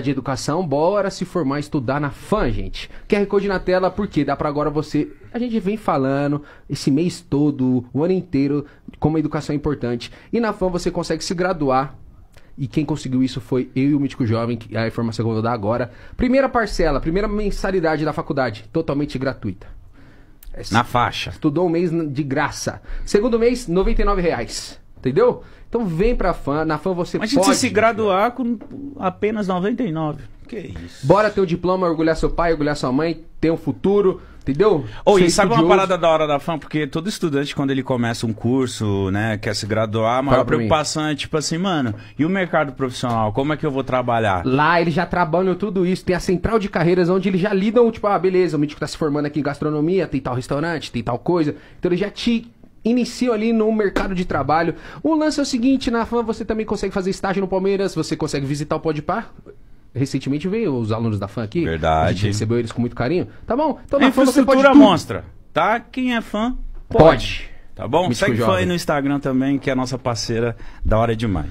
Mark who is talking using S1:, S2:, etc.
S1: de educação, bora se formar e estudar na FAM, gente. QR Code na tela, porque dá para agora você. A gente vem falando esse mês todo, o ano inteiro, como a educação é importante. E na FAM você consegue se graduar. E quem conseguiu isso foi eu e o Mítico Jovem, que é a informação que eu vou dar agora. Primeira parcela, primeira mensalidade da faculdade, totalmente gratuita. Na faixa. Estudou um mês de graça. Segundo mês, R$ reais. Entendeu? Então vem pra fã, na fã você Mas pode. Mas se
S2: graduar com apenas
S1: 99. Que isso. Bora ter o um diploma, orgulhar seu pai, orgulhar sua mãe, ter um futuro, entendeu? Ou oh, e sabe uma parada
S3: da hora da fã? Porque todo estudante, quando ele começa um curso, né, quer se graduar, a maior preocupação é tipo assim, mano, e o mercado profissional? Como é que eu vou trabalhar? Lá
S1: eles já trabalham tudo isso, tem a central de carreiras onde eles já lidam, tipo, ah, beleza, o médico tá se formando aqui em gastronomia, tem tal restaurante, tem tal coisa. Então eles já te iniciam ali no mercado de trabalho. O lance é o seguinte, na FAM você também consegue fazer estágio no Palmeiras, você consegue visitar o Podpar. Recentemente veio os alunos da FAM aqui. Verdade. A gente recebeu eles com muito carinho. Tá bom? Então, na a FAM você pode tudo. mostra,
S2: tá? Quem é
S1: fã, pode. pode. Tá bom? Segue o fã aí no Instagram também, que é a
S3: nossa parceira da hora demais.